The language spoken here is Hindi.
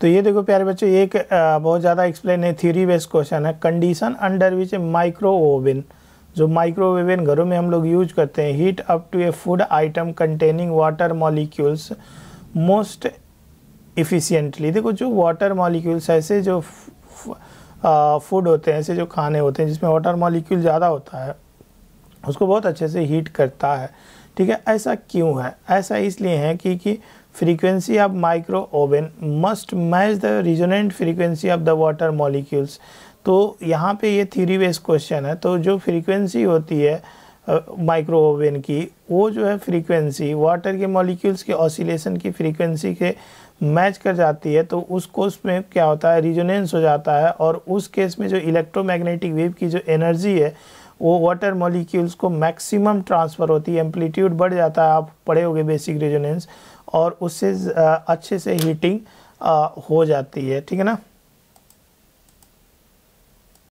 तो ये देखो प्यारे बच्चों एक बहुत ज़्यादा एक्सप्लेन है थ्योरी बेस्ड क्वेश्चन है condition under which micro oven जो माइक्रो ओवन घरों में हम लोग यूज करते हैं heat up to a food item containing water molecules most efficiently देखो जो वाटर मॉलिक्यूल्स ऐसे जो फूड होते हैं ऐसे जो खाने होते हैं जिसमें वाटर मॉलिक्यूल ज़्यादा होता है उसको बहुत अच्छे से हीट करता है ठीक है ऐसा क्यों है ऐसा इसलिए है कि कि frequency of micro oven must match the resonant frequency of the water molecules तो यहाँ पे ये थीरी बेस्ड क्वेश्चन है तो जो फ्रीक्वेंसी होती है माइक्रो uh, ओवन की वो जो है फ्रीक्वेंसी वाटर के मॉलिक्यूल्स के ऑसिलेशन की फ्रीक्वेंसी के मैच कर जाती है तो उस कोर्स में क्या होता है रिजोनेंस हो जाता है और उस केस में जो इलेक्ट्रोमैग्नेटिक वेव की जो एनर्जी है वो वाटर मॉलिक्यूल्स को मैक्सिमम ट्रांसफ़र होती है एम्पलीट्यूड बढ़ जाता है आप पढ़े होगे बेसिक रेजोनेंस और उससे अच्छे से हीटिंग हो जाती है ठीक है ना